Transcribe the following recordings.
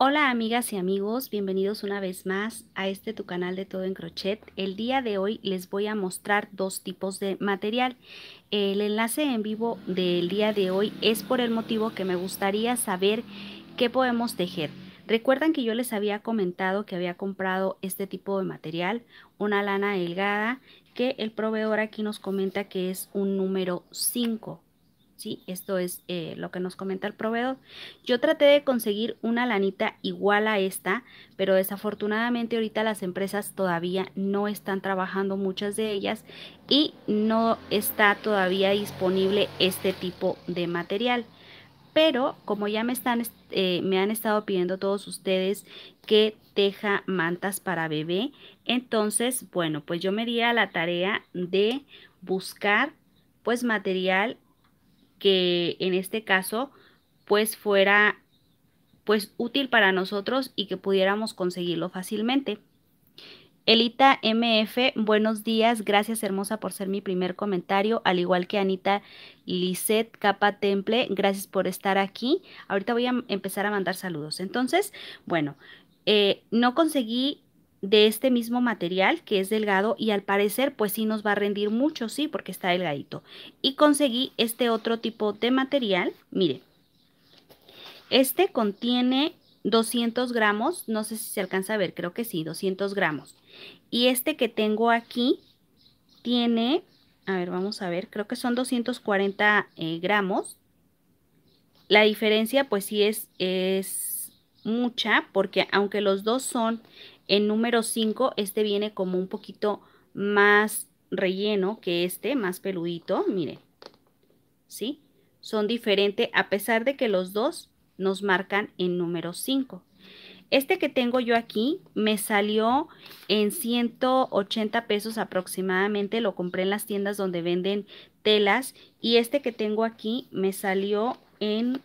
Hola amigas y amigos, bienvenidos una vez más a este tu canal de Todo en Crochet. El día de hoy les voy a mostrar dos tipos de material. El enlace en vivo del día de hoy es por el motivo que me gustaría saber qué podemos tejer. Recuerdan que yo les había comentado que había comprado este tipo de material, una lana delgada, que el proveedor aquí nos comenta que es un número 5. ¿sí? Esto es eh, lo que nos comenta el proveedor. Yo traté de conseguir una lanita igual a esta, pero desafortunadamente ahorita las empresas todavía no están trabajando muchas de ellas y no está todavía disponible este tipo de material. Pero como ya me, están, eh, me han estado pidiendo todos ustedes que teja mantas para bebé, entonces, bueno, pues yo me di a la tarea de buscar pues material que en este caso pues fuera pues útil para nosotros y que pudiéramos conseguirlo fácilmente. Elita MF, buenos días, gracias hermosa por ser mi primer comentario, al igual que Anita Lisset Capa Temple, gracias por estar aquí. Ahorita voy a empezar a mandar saludos. Entonces, bueno, eh, no conseguí de este mismo material que es delgado y al parecer pues sí nos va a rendir mucho, sí, porque está delgadito. Y conseguí este otro tipo de material, miren. Este contiene 200 gramos, no sé si se alcanza a ver, creo que sí, 200 gramos. Y este que tengo aquí tiene, a ver, vamos a ver, creo que son 240 eh, gramos. La diferencia pues sí es, es mucha, porque aunque los dos son en número 5, este viene como un poquito más relleno que este, más peludito, miren, ¿sí? Son diferentes a pesar de que los dos nos marcan en número 5. Este que tengo yo aquí me salió en 180 pesos aproximadamente, lo compré en las tiendas donde venden telas y este que tengo aquí me salió en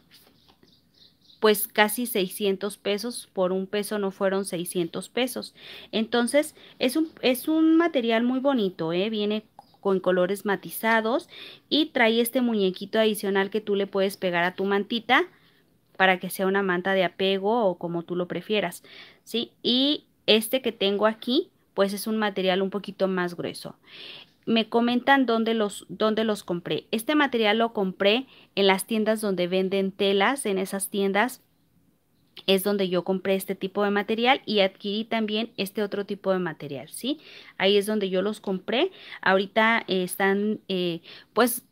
pues casi 600 pesos, por un peso no fueron 600 pesos. Entonces es un, material muy bonito, ¿eh? viene con colores matizados y trae este muñequito adicional que tú le puedes pegar a tu mantita para que sea una manta de apego o como tú lo prefieras, ¿sí? Y este que tengo aquí, pues es un material un poquito más grueso me comentan dónde los, dónde los compré. Este material lo compré en las tiendas donde venden telas, en esas tiendas es donde yo compré este tipo de material y adquirí también este otro tipo de material, ¿sí? Ahí es donde yo los compré. Ahorita eh, están, eh, pues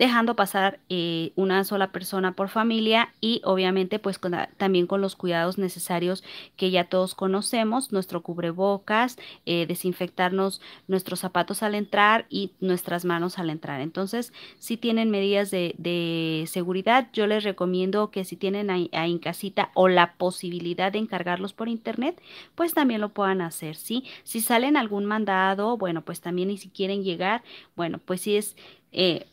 dejando pasar eh, una sola persona por familia y obviamente pues también con los cuidados necesarios que ya todos conocemos, nuestro cubrebocas, eh, desinfectarnos nuestros zapatos al entrar y nuestras manos al entrar. Entonces, si tienen medidas de, seguridad, yo les recomiendo que si tienen ahí, en casita o la posibilidad de encargarlos por internet, pues también lo puedan hacer, ¿sí? Si salen algún mandado, bueno, pues también y si quieren llegar, bueno, pues si es... Eh,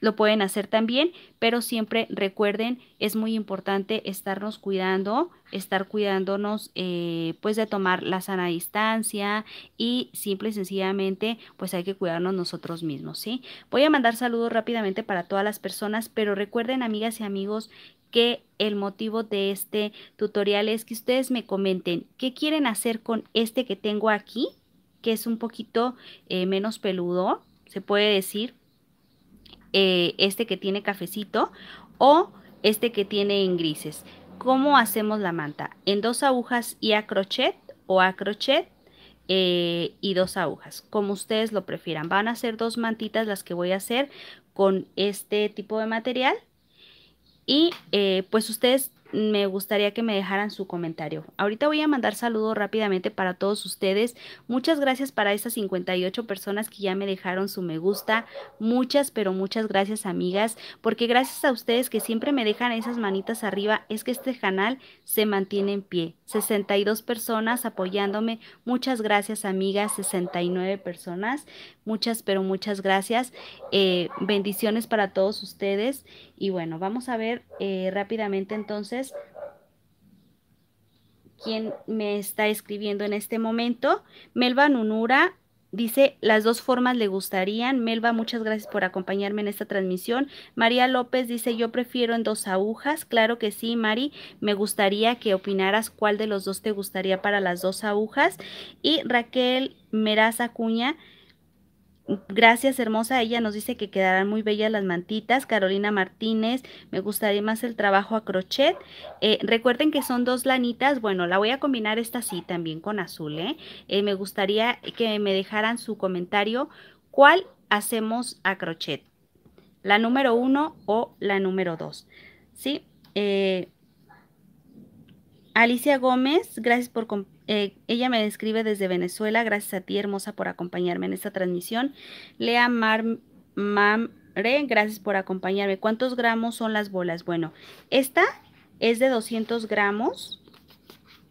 lo pueden hacer también, pero siempre recuerden, es muy importante estarnos cuidando, estar cuidándonos eh, pues de tomar la sana distancia y simple y sencillamente pues hay que cuidarnos nosotros mismos, ¿sí? Voy a mandar saludos rápidamente para todas las personas, pero recuerden amigas y amigos que el motivo de este tutorial es que ustedes me comenten qué quieren hacer con este que tengo aquí, que es un poquito eh, menos peludo, se puede decir, eh, este que tiene cafecito o este que tiene en grises. ¿Cómo hacemos la manta? En dos agujas y a crochet o a crochet eh, y dos agujas, como ustedes lo prefieran. Van a ser dos mantitas las que voy a hacer con este tipo de material y eh, pues ustedes me gustaría que me dejaran su comentario. Ahorita voy a mandar saludos rápidamente para todos ustedes. Muchas gracias para esas 58 personas que ya me dejaron su me gusta. Muchas, pero muchas gracias amigas, porque gracias a ustedes que siempre me dejan esas manitas arriba, es que este canal se mantiene en pie. 62 personas apoyándome. Muchas gracias amigas, 69 personas. Muchas, pero muchas gracias. Eh, bendiciones para todos ustedes. Y bueno, vamos a ver eh, rápidamente entonces quien me está escribiendo en este momento. Melba Nunura dice, las dos formas le gustarían. Melba, muchas gracias por acompañarme en esta transmisión. María López dice, yo prefiero en dos agujas. Claro que sí, Mari, me gustaría que opinaras cuál de los dos te gustaría para las dos agujas. Y Raquel Meraza Cuña Gracias, hermosa. Ella nos dice que quedarán muy bellas las mantitas. Carolina Martínez, me gustaría más el trabajo a crochet. Eh, recuerden que son dos lanitas. Bueno, la voy a combinar esta sí también con azul. ¿eh? Eh, me gustaría que me dejaran su comentario. ¿Cuál hacemos a crochet? ¿La número uno o la número dos? ¿Sí? Alicia Gómez, gracias por... Eh, ella me describe desde Venezuela. Gracias a ti, hermosa, por acompañarme en esta transmisión. Lea Mar, Mamre, gracias por acompañarme. ¿Cuántos gramos son las bolas? Bueno, esta es de 200 gramos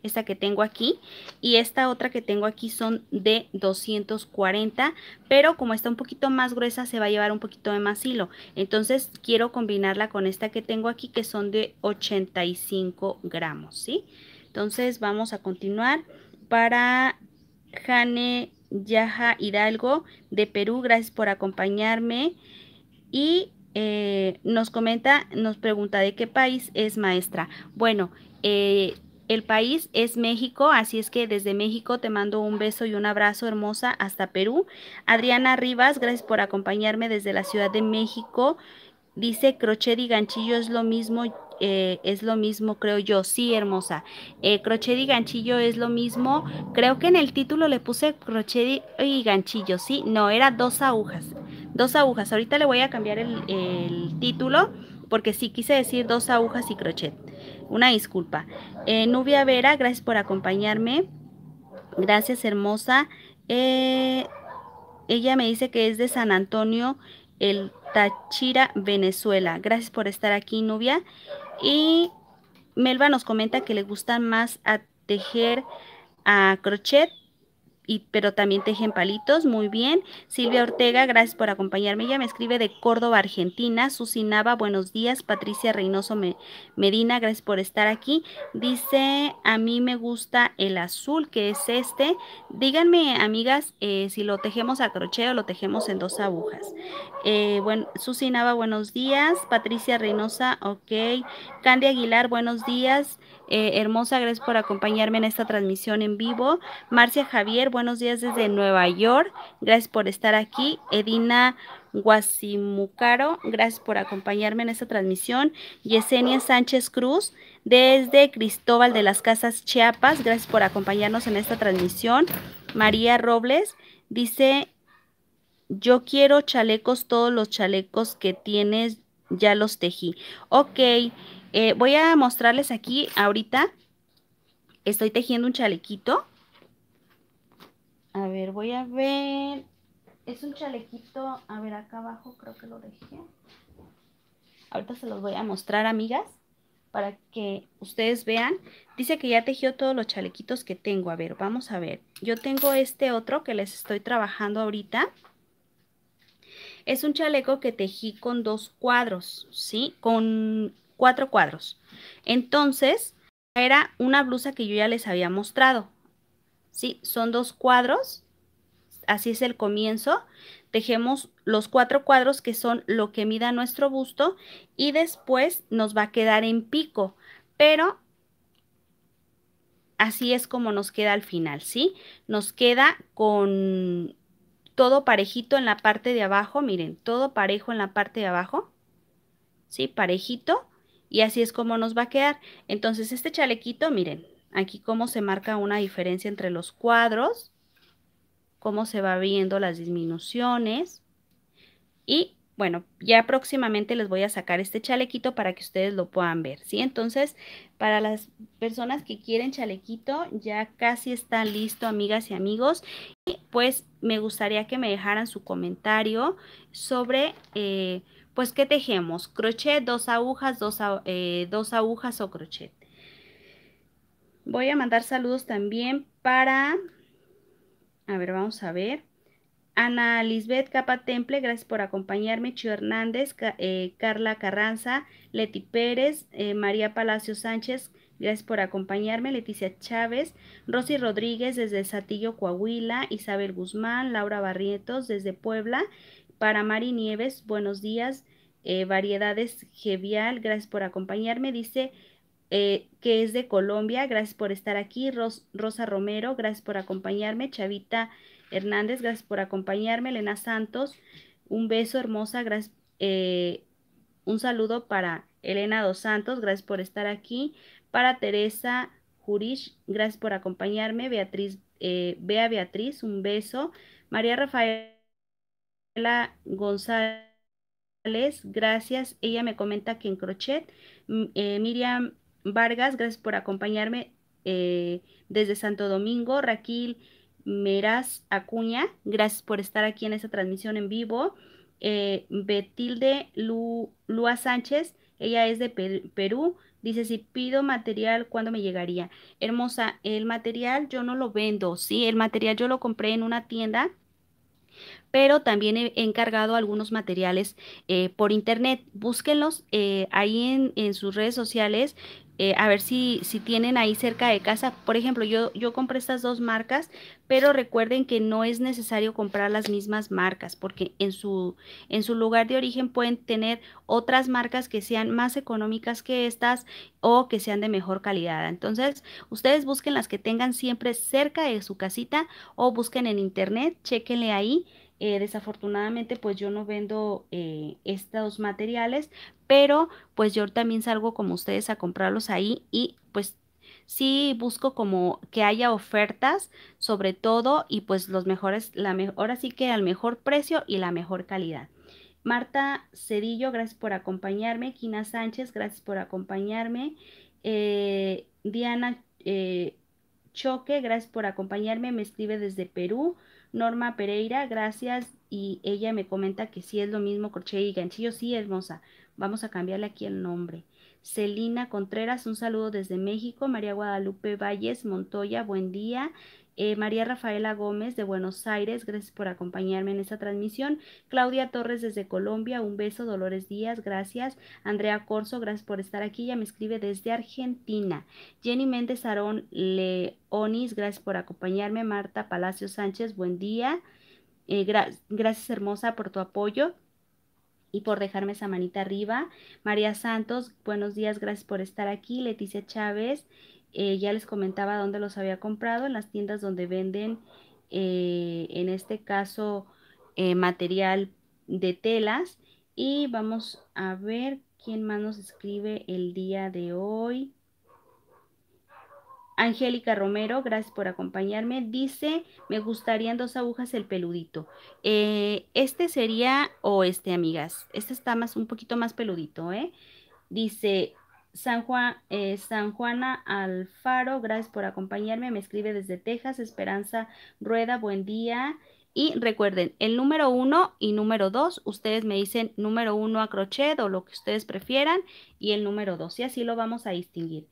esta que tengo aquí y esta otra que tengo aquí son de 240 pero como está un poquito más gruesa se va a llevar un poquito de más hilo entonces quiero combinarla con esta que tengo aquí que son de 85 gramos sí entonces vamos a continuar para Jane Yaja Hidalgo de Perú gracias por acompañarme y eh, nos comenta, nos pregunta de qué país es maestra. Bueno, eh, el país es México, así es que desde México te mando un beso y un abrazo hermosa hasta Perú. Adriana Rivas, gracias por acompañarme desde la Ciudad de México. Dice crochet y ganchillo es lo mismo, eh, es lo mismo, creo yo. Sí, hermosa. Eh, crochet y ganchillo es lo mismo. Creo que en el título le puse crochet y ganchillo, sí. No, era dos agujas. Dos agujas. Ahorita le voy a cambiar el título porque sí quise decir dos agujas y crochet. Una disculpa. Eh, Nubia Vera, gracias por acompañarme. Gracias, hermosa. Eh, ella me dice que es de San Antonio, el Tachira, Venezuela. Gracias por estar aquí, Nubia. Y Melba nos comenta que le gusta más a tejer a crochet pero también tejen palitos, muy bien. Silvia Ortega, gracias por acompañarme. Ella me escribe de Córdoba, Argentina. Susinaba, buenos días. Patricia Reynoso Medina, gracias por estar aquí. Dice, a mí me gusta el azul, que es este. Díganme, amigas, eh, si lo tejemos a crochet o lo tejemos en dos agujas. Eh, bueno, Susinaba, buenos días. Patricia Reynosa, ok. Candy Aguilar, buenos días. Eh, hermosa, gracias por acompañarme en esta transmisión en vivo. Marcia Javier, buenos días desde Nueva York, gracias por estar aquí. Edina Guasimucaro, gracias por acompañarme en esta transmisión. Yesenia Sánchez Cruz, desde Cristóbal de las Casas Chiapas, gracias por acompañarnos en esta transmisión. María Robles dice, yo quiero chalecos, todos los chalecos que tienes, ya los tejí. Ok, eh, voy a mostrarles aquí ahorita. Estoy tejiendo un chalequito. A ver, voy a ver. Es un chalequito, a ver, acá abajo creo que lo dejé. Ahorita se los voy a mostrar, amigas, para que ustedes vean. Dice que ya tejió todos los chalequitos que tengo. A ver, vamos a ver. Yo tengo este otro que les estoy trabajando ahorita. Es un chaleco que tejí con dos cuadros, ¿sí? Con cuatro cuadros. Entonces, era una blusa que yo ya les había mostrado. ¿Sí? Son dos cuadros. Así es el comienzo. Tejemos los cuatro cuadros que son lo que mida nuestro busto y después nos va a quedar en pico. Pero así es como nos queda al final, ¿sí? Nos queda con todo parejito en la parte de abajo, miren, todo parejo en la parte de abajo, ¿sí? Parejito y así es como nos va a quedar. Entonces este chalequito, miren, aquí cómo se marca una diferencia entre los cuadros, cómo se va viendo las disminuciones y bueno, ya próximamente les voy a sacar este chalequito para que ustedes lo puedan ver, ¿sí? Entonces, para las personas que quieren chalequito, ya casi está listo, amigas y amigos. Y pues me gustaría que me dejaran su comentario sobre... Eh, pues ¿qué tejemos? Crochet, dos agujas, dos, eh, dos agujas o crochet. Voy a mandar saludos también para, a ver, vamos a ver. Ana Lisbeth Capa Temple, gracias por acompañarme. Chio Hernández, eh, Carla Carranza, Leti Pérez, eh, María Palacio Sánchez, gracias por acompañarme. Leticia Chávez, Rosy Rodríguez desde Satillo, Coahuila, Isabel Guzmán, Laura Barrientos desde Puebla, para Mari Nieves, buenos días. Eh, variedades Gevial, gracias por acompañarme. Dice eh, que es de Colombia, gracias por estar aquí. Rosa Romero, gracias por acompañarme. Chavita Hernández, gracias por acompañarme. Elena Santos, un beso hermosa, gracias. Eh, un saludo para Elena Dos Santos, gracias por estar aquí. Para Teresa Jurich, gracias por acompañarme. Beatriz, Bea Beatriz, un beso. María Rafael Gabriela González, gracias. Ella me comenta que en crochet. Eh, Miriam Vargas, gracias por acompañarme eh, desde Santo Domingo. Raquel Meraz Acuña, gracias por estar aquí en esta transmisión en vivo. Eh, Betilde Lua Sánchez, ella es de Perú. Dice, si pido material, ¿cuándo me llegaría? Hermosa, el material yo no lo vendo, ¿sí? El material yo lo compré en una tienda pero también he encargado algunos materiales eh, por internet. Búsquenlos eh, ahí en, sus redes sociales. Eh, a ver si, tienen ahí cerca de casa. Por ejemplo, yo, compré estas dos marcas, pero recuerden que no es necesario comprar las mismas marcas porque en su, en su lugar de origen pueden tener otras marcas que sean más económicas que estas o que sean de mejor calidad. Entonces, ustedes busquen las que tengan siempre cerca de su casita o busquen en internet, chequenle ahí eh, desafortunadamente, pues yo no vendo eh, estos materiales, pero pues yo también salgo como ustedes a comprarlos ahí y pues sí busco como que haya ofertas sobre todo y pues los mejores, la mejor, ahora sí que al mejor precio y la mejor calidad. Marta Cedillo, gracias por acompañarme. Quina Sánchez, gracias por acompañarme. Eh, Diana Choque, gracias por acompañarme. Me escribe desde Perú. Norma Pereira, gracias. Y ella me comenta que sí es lo mismo crochet y ganchillo. Sí, hermosa. Vamos a cambiarle aquí el nombre. Celina Contreras, un saludo desde México. María Guadalupe Valles Montoya, buen día. Eh, María Rafaela Gómez de Buenos Aires, gracias por acompañarme en esta transmisión. Claudia Torres desde Colombia, un beso. Dolores Díaz, gracias. Andrea Corso, gracias por estar aquí. Ya me escribe desde Argentina. Jenny Méndez Arón Leonis, gracias por acompañarme. Marta Palacio Sánchez, buen día. Eh, gracias hermosa por tu apoyo y por dejarme esa manita arriba. María Santos, buenos días, gracias por estar aquí. Leticia Chávez, eh, ya les comentaba dónde los había comprado, en las tiendas donde venden, eh, en este caso, eh, material de telas. Y vamos a ver quién más nos escribe el día de hoy. Angélica Romero, gracias por acompañarme. Dice, me gustarían dos agujas el peludito. Eh, este sería, o este, amigas, este está más, un poquito más peludito, ¿eh? Dice, San, Juan, eh, San Juana Alfaro, gracias por acompañarme. Me escribe desde Texas, Esperanza Rueda, buen día. Y recuerden, el número uno y número dos, ustedes me dicen número uno a crochet o lo que ustedes prefieran y el número dos, y así lo vamos a distinguir.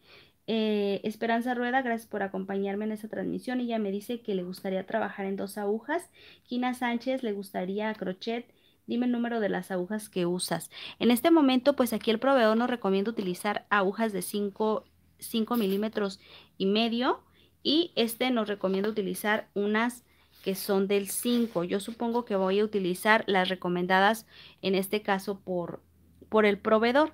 Eh, Esperanza Rueda, gracias por acompañarme en esta transmisión. Ella me dice que le gustaría trabajar en dos agujas. Quina Sánchez le gustaría crochet. Dime el número de las agujas que usas. En este momento, pues aquí el proveedor nos recomienda utilizar agujas de 5, milímetros y medio. Y este nos recomienda utilizar unas que son del 5. Yo supongo que voy a utilizar las recomendadas en este caso por, por el proveedor.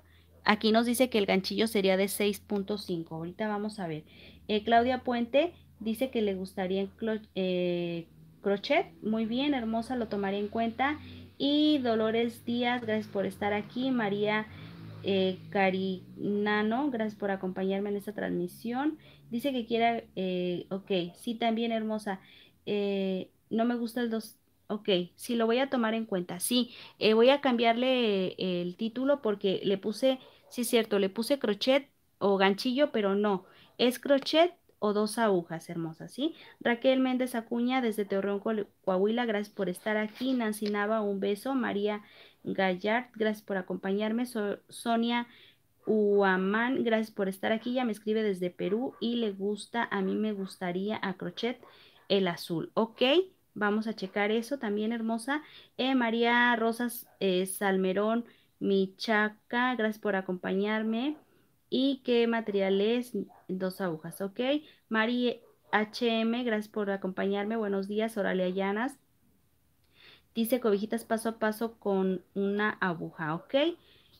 Aquí nos dice que el ganchillo sería de 6.5. Ahorita vamos a ver. Eh, Claudia Puente dice que le gustaría eh, crochet. Muy bien, hermosa, lo tomaré en cuenta. Y Dolores Díaz, gracias por estar aquí. María eh, Carinano, gracias por acompañarme en esta transmisión. Dice que quiera, ok, sí, también hermosa. no me gusta el 2... Ok, sí, lo voy a tomar en cuenta. Sí, voy a cambiarle el título porque le puse Sí, cierto, le puse crochet o ganchillo, pero no, es crochet o dos agujas hermosa, ¿sí? Raquel Méndez Acuña desde Torreón, Coahuila, gracias por estar aquí. Nancy Nava, un beso. María Gallard, gracias por acompañarme. Sonia Uamán, gracias por estar aquí. Ya me escribe desde Perú y le gusta, a mí me gustaría a crochet el azul, ¿ok? Vamos a checar eso también, hermosa. Eh, María Rosas eh, Salmerón mi chaca gracias por acompañarme. ¿Y qué materiales Dos agujas, ¿ok? Mari HM, gracias por acompañarme. Buenos días, Oralia Llanas. Dice cobijitas paso a paso con una aguja, ¿ok?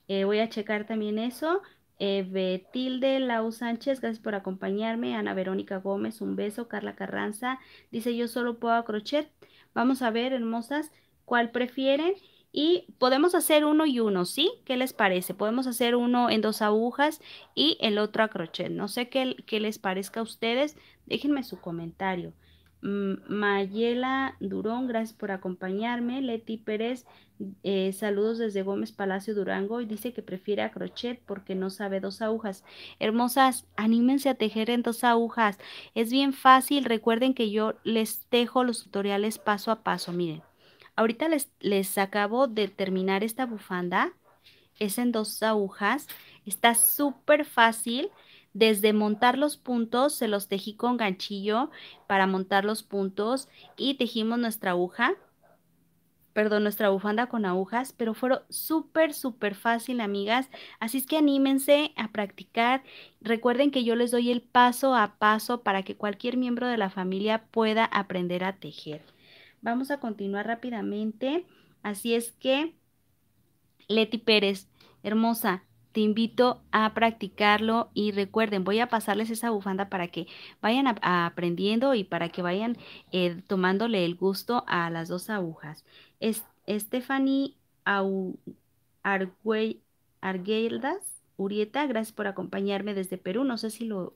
Eh, voy a checar también eso. Eh, Betilde Lau Sánchez, gracias por acompañarme. Ana Verónica Gómez, un beso. Carla Carranza dice: Yo solo puedo crochet. Vamos a ver, hermosas, cuál prefieren y podemos hacer uno y uno, ¿sí? ¿Qué les parece? Podemos hacer uno en dos agujas y el otro a crochet. No sé qué, les parezca a ustedes. Déjenme su comentario. Mm, Mayela Durón, gracias por acompañarme. Leti Pérez, eh, saludos desde Gómez Palacio Durango y dice que prefiere a crochet porque no sabe dos agujas. Hermosas, anímense a tejer en dos agujas. Es bien fácil. Recuerden que yo les dejo los tutoriales paso a paso. Miren, Ahorita les, acabo de terminar esta bufanda. Es en dos agujas. Está súper fácil. Desde montar los puntos, se los tejí con ganchillo para montar los puntos y tejimos nuestra aguja, perdón, nuestra bufanda con agujas, pero fueron súper, súper fácil, amigas. Así es que anímense a practicar. Recuerden que yo les doy el paso a paso para que cualquier miembro de la familia pueda aprender a tejer. Vamos a continuar rápidamente. Así es que, Leti Pérez, hermosa, te invito a practicarlo y recuerden, voy a pasarles esa bufanda para que vayan aprendiendo y para que vayan eh, tomándole el gusto a las dos agujas. Es, Stephanie Urieta, gracias por acompañarme desde Perú. No sé si lo,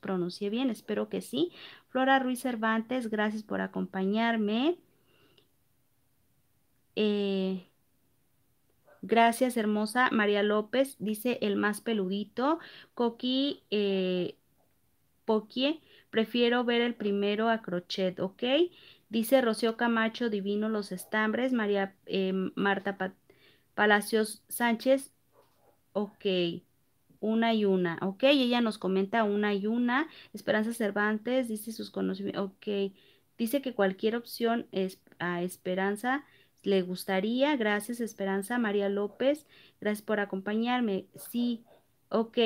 pronuncié bien, espero que sí. Flora Ruiz Cervantes, gracias por acompañarme. Eh, gracias, hermosa. María López dice el más peludito. Coqui eh, prefiero ver el primero a crochet, ¿ok? Dice Rocío Camacho, divino los estambres. María eh, Marta Palacios Sánchez, ok. Una y una, ok. Ella nos comenta una y una. Esperanza Cervantes dice sus conocimientos, ok. Dice que cualquier opción es a Esperanza le gustaría. Gracias, Esperanza María López. Gracias por acompañarme. Sí, ok.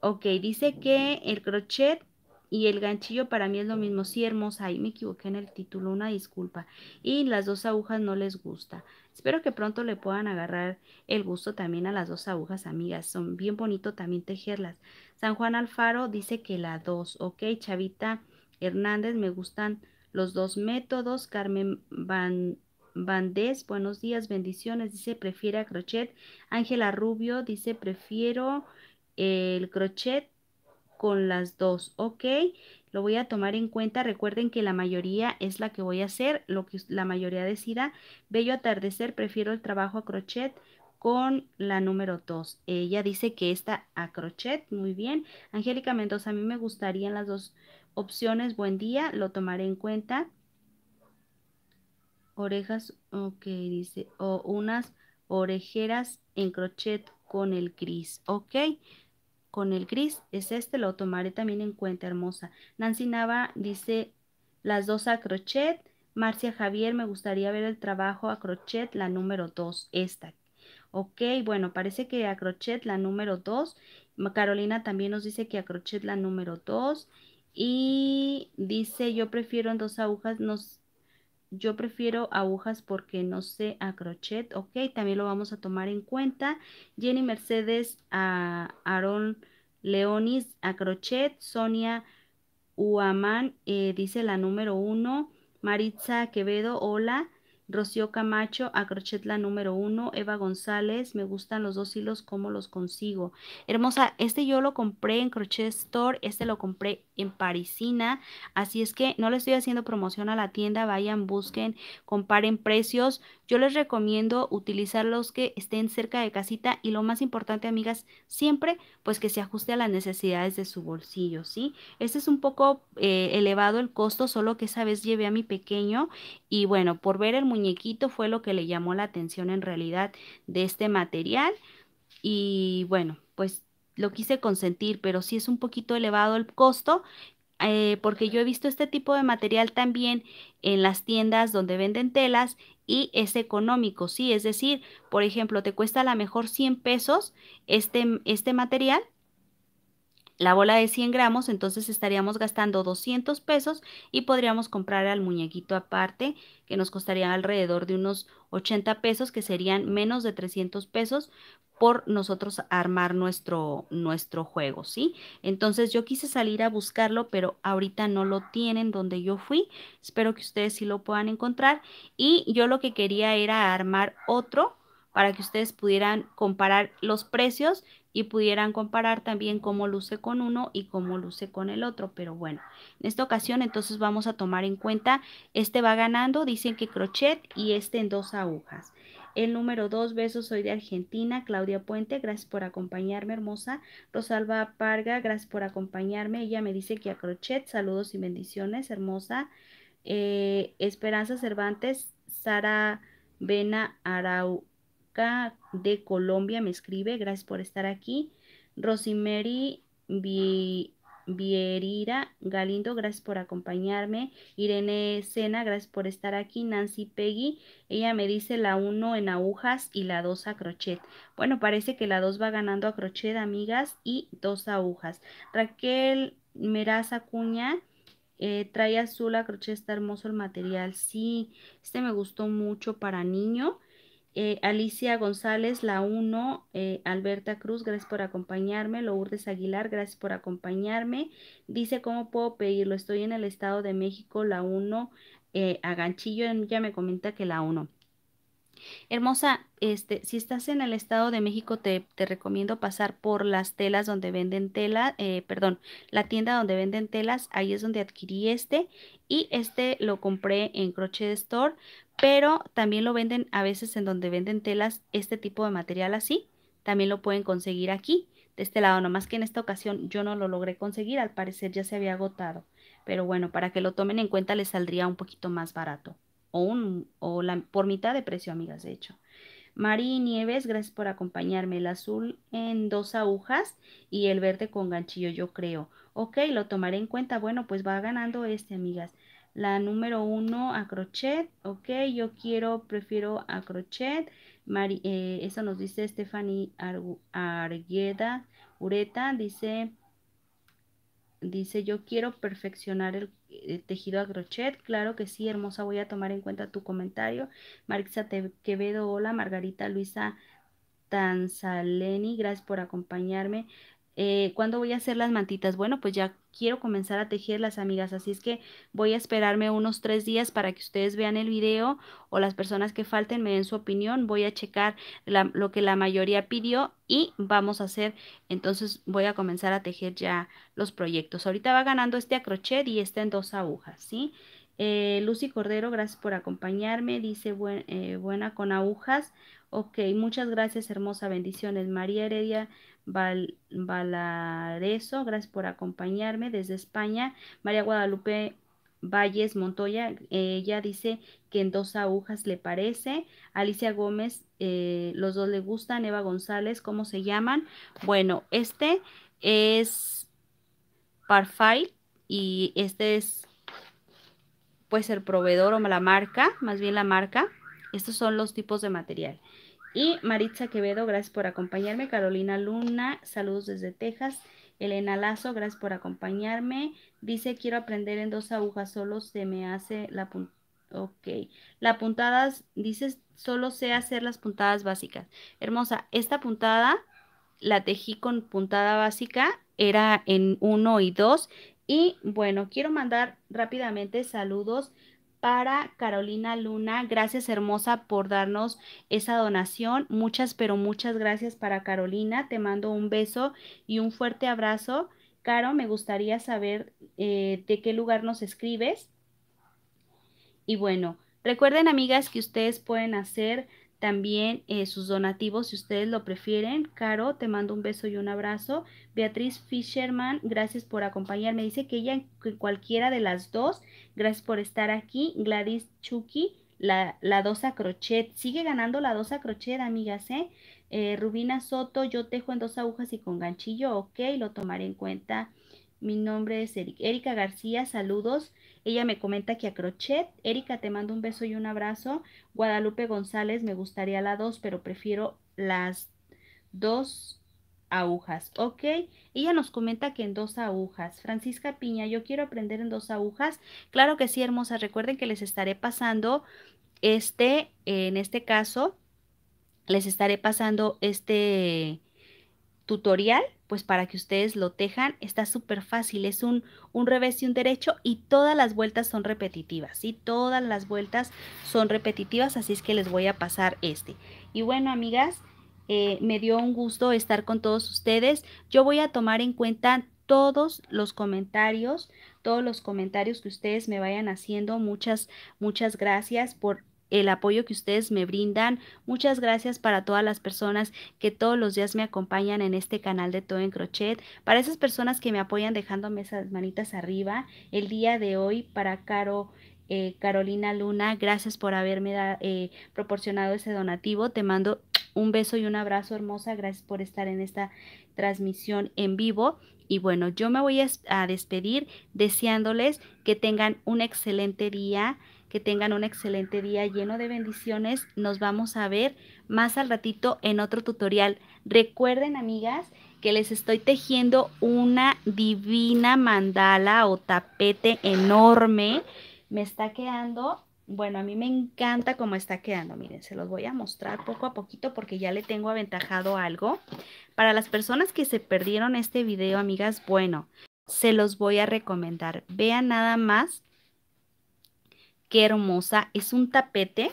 Ok, dice que el crochet y el ganchillo para mí es lo mismo. Sí, hermosa, ahí me equivoqué en el título, una disculpa. Y las dos agujas no les gusta. Espero que pronto le puedan agarrar el gusto también a las dos agujas, amigas. Son bien bonito también tejerlas. San Juan Alfaro dice que la dos. Ok, Chavita Hernández, me gustan los dos métodos. Carmen Van bandés buenos días, bendiciones, dice, prefiere a crochet. Ángela Rubio dice, prefiero el crochet con las dos, ¿ok? Lo voy a tomar en cuenta. Recuerden que la mayoría es la que voy a hacer, lo que la mayoría decida. Bello atardecer, prefiero el trabajo a crochet con la número 2. Ella dice que está a crochet, muy bien. Angélica Mendoza, a mí me gustarían las dos opciones. Buen día, lo tomaré en cuenta orejas, ok, dice, o unas orejeras en crochet con el gris, ok. Con el gris es este, lo tomaré también en cuenta, hermosa. Nancy Nava dice, las dos a crochet. Marcia Javier, me gustaría ver el trabajo a crochet, la número dos esta. Ok, bueno, parece que a crochet la número dos, Carolina también nos dice que a crochet la número dos Y dice, yo prefiero en dos agujas, nos yo prefiero agujas porque no sé a crochet, ok, también lo vamos a tomar en cuenta. Jenny Mercedes a Aaron Leonis a crochet, Sonia Uamán eh, dice la número uno, Maritza Quevedo, hola. Rocío Camacho, a crochet la número uno, Eva González, me gustan los dos hilos, ¿cómo los consigo? Hermosa, este yo lo compré en Crochet Store, este lo compré en Parisina. Así es que no le estoy haciendo promoción a la tienda, vayan, busquen, comparen precios. Yo les recomiendo utilizar los que estén cerca de casita y lo más importante, amigas, siempre pues que se ajuste a las necesidades de su bolsillo, ¿sí? Este es un poco eh, elevado el costo, solo que esa vez llevé a mi pequeño y bueno, por ver el muñequito fue lo que le llamó la atención en realidad de este material. Y bueno, pues lo quise consentir, pero sí es un poquito elevado el costo, eh, porque yo he visto este tipo de material también en las tiendas donde venden telas y es económico, sí, es decir, por ejemplo, te cuesta a lo mejor 100 pesos este, este material la bola de 100 gramos, entonces estaríamos gastando 200 pesos y podríamos comprar al muñequito aparte, que nos costaría alrededor de unos 80 pesos, que serían menos de 300 pesos por nosotros armar nuestro, nuestro juego, ¿sí? Entonces yo quise salir a buscarlo, pero ahorita no lo tienen donde yo fui. Espero que ustedes sí lo puedan encontrar. Y yo lo que quería era armar otro para que ustedes pudieran comparar los precios y pudieran comparar también cómo luce con uno y cómo luce con el otro. Pero bueno, en esta ocasión entonces vamos a tomar en cuenta, este va ganando, dicen que crochet y este en dos agujas. El número dos, besos, soy de Argentina, Claudia Puente, gracias por acompañarme, hermosa. Rosalba Parga, gracias por acompañarme. Ella me dice que a crochet, saludos y bendiciones, hermosa. Eh, Esperanza Cervantes, Sara Vena Arauca, de Colombia me escribe, gracias por estar aquí. Rosimeri Vierira Galindo, gracias por acompañarme. Irene Sena, gracias por estar aquí. Nancy Peggy, ella me dice la 1 en agujas y la 2 a crochet. Bueno, parece que la 2 va ganando a crochet, amigas, y dos agujas. Raquel Meraza Cuña. Eh, trae azul a crochet, está hermoso el material. Sí, este me gustó mucho para niño. Eh, Alicia González, la 1, eh, Alberta Cruz, gracias por acompañarme. Lourdes Aguilar, gracias por acompañarme. Dice, ¿cómo puedo pedirlo? Estoy en el Estado de México, la 1, eh, a Ganchillo, ya me comenta que la 1. Hermosa, este, si estás en el Estado de México, te, te recomiendo pasar por las telas donde venden tela, perdón, la tienda donde venden telas, ahí es donde adquirí este y este lo compré en Crochet Store pero también lo venden a veces en donde venden telas, este tipo de material así, también lo pueden conseguir aquí, de este lado, nomás que en esta ocasión yo no lo logré conseguir, al parecer ya se había agotado, pero bueno, para que lo tomen en cuenta les saldría un poquito más barato, o, un, por mitad de precio, amigas, de hecho. Mari Nieves, gracias por acompañarme. El azul en dos agujas y el verde con ganchillo, yo creo. Ok, lo tomaré en cuenta. Bueno, pues va ganando este, amigas la número uno a crochet, ok, yo quiero, prefiero a crochet, Mari, eh, eso nos dice Stephanie Argueda Ureta, dice, dice yo quiero perfeccionar el, tejido a crochet, claro que sí, hermosa, voy a tomar en cuenta tu comentario, Marisa Quevedo, hola, Margarita Luisa Tanzaleni, gracias por acompañarme. Eh, ¿Cuándo voy a hacer las mantitas? Bueno, pues ya quiero comenzar a tejer las amigas, así es que voy a esperarme unos tres días para que ustedes vean el video o las personas que falten me den su opinión, voy a checar lo que la mayoría pidió y vamos a hacer, entonces voy a comenzar a tejer ya los proyectos. Ahorita va ganando este a crochet y está en dos agujas, ¿sí? Eh, Lucy Cordero, gracias por acompañarme, dice eh, buena con agujas. Ok, muchas gracias, hermosa. Bendiciones. María Heredia Val Valareso, gracias por acompañarme desde España. María Guadalupe Valles Montoya, eh, ella dice que en dos agujas le parece. Alicia Gómez, eh, los dos le gustan. Eva González, ¿cómo se llaman? Bueno, este es Parfait y este es, puede ser proveedor o la marca, más bien la marca. Estos son los tipos de material. Y Maritza Quevedo, gracias por acompañarme. Carolina Luna, saludos desde Texas. Elena Lazo, gracias por acompañarme. Dice, quiero aprender en dos agujas, solo se me hace la puntada. Ok. La puntada, dices, solo sé hacer las puntadas básicas. Hermosa, esta puntada la tejí con puntada básica, era en uno y dos. Y bueno, quiero mandar rápidamente saludos para Carolina Luna. Gracias, hermosa, por darnos esa donación. Muchas, pero muchas gracias para Carolina. Te mando un beso y un fuerte abrazo. Caro, me gustaría saber eh, de qué lugar nos escribes. Y bueno, recuerden, amigas, que ustedes pueden hacer también eh, sus donativos si ustedes lo prefieren. Caro, te mando un beso y un abrazo. Beatriz Fisherman, gracias por acompañarme. Dice que ella, cualquiera de las dos, gracias por estar aquí. Gladys Chucky, la, la dosa crochet. Sigue ganando la dosa crochet, amigas, ¿eh? eh Rubina Soto, yo tejo en dos agujas y con ganchillo, ok, lo tomaré en cuenta. Mi nombre es Erika García, saludos. Ella me comenta que a crochet. Erika, te mando un beso y un abrazo. Guadalupe González, me gustaría la dos pero prefiero las dos agujas, ¿ok? Ella nos comenta que en dos agujas. Francisca Piña, yo quiero aprender en dos agujas. Claro que sí, hermosa. Recuerden que les estaré pasando este, en este caso, les estaré pasando este tutorial, pues para que ustedes lo tejan, está súper fácil, es un, un revés y un derecho y todas las vueltas son repetitivas, y Todas las vueltas son repetitivas, así es que les voy a pasar este. Y bueno, amigas, eh, me dio un gusto estar con todos ustedes. Yo voy a tomar en cuenta todos los comentarios, todos los comentarios que ustedes me vayan haciendo. Muchas, muchas gracias por el apoyo que ustedes me brindan. Muchas gracias para todas las personas que todos los días me acompañan en este canal de Todo en Crochet. Para esas personas que me apoyan dejándome esas manitas arriba, el día de hoy para Caro. Eh, Carolina Luna, gracias por haberme eh, proporcionado ese donativo. Te mando un beso y un abrazo hermosa. Gracias por estar en esta transmisión en vivo. Y bueno, yo me voy a despedir deseándoles que tengan un excelente día que tengan un excelente día lleno de bendiciones. Nos vamos a ver más al ratito en otro tutorial. Recuerden, amigas, que les estoy tejiendo una divina mandala o tapete enorme. Me está quedando, bueno, a mí me encanta cómo está quedando. Miren, se los voy a mostrar poco a poquito porque ya le tengo aventajado algo. Para las personas que se perdieron este video, amigas, bueno, se los voy a recomendar. Vean nada más qué hermosa. Es un tapete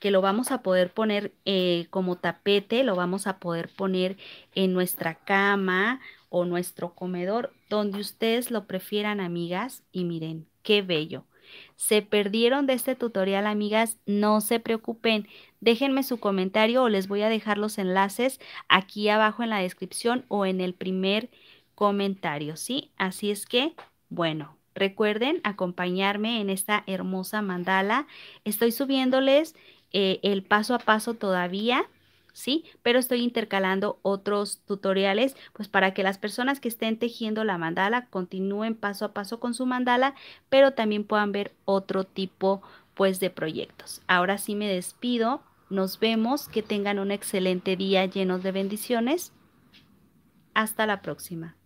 que lo vamos a poder poner eh, como tapete, lo vamos a poder poner en nuestra cama o nuestro comedor, donde ustedes lo prefieran, amigas. Y miren, qué bello. Se perdieron de este tutorial, amigas, no se preocupen. Déjenme su comentario o les voy a dejar los enlaces aquí abajo en la descripción o en el primer comentario, ¿sí? Así es que, bueno, Recuerden acompañarme en esta hermosa mandala. Estoy subiéndoles eh, el paso a paso todavía, ¿sí? Pero estoy intercalando otros tutoriales, pues para que las personas que estén tejiendo la mandala continúen paso a paso con su mandala, pero también puedan ver otro tipo, pues, de proyectos. Ahora sí me despido. Nos vemos. Que tengan un excelente día lleno de bendiciones. Hasta la próxima.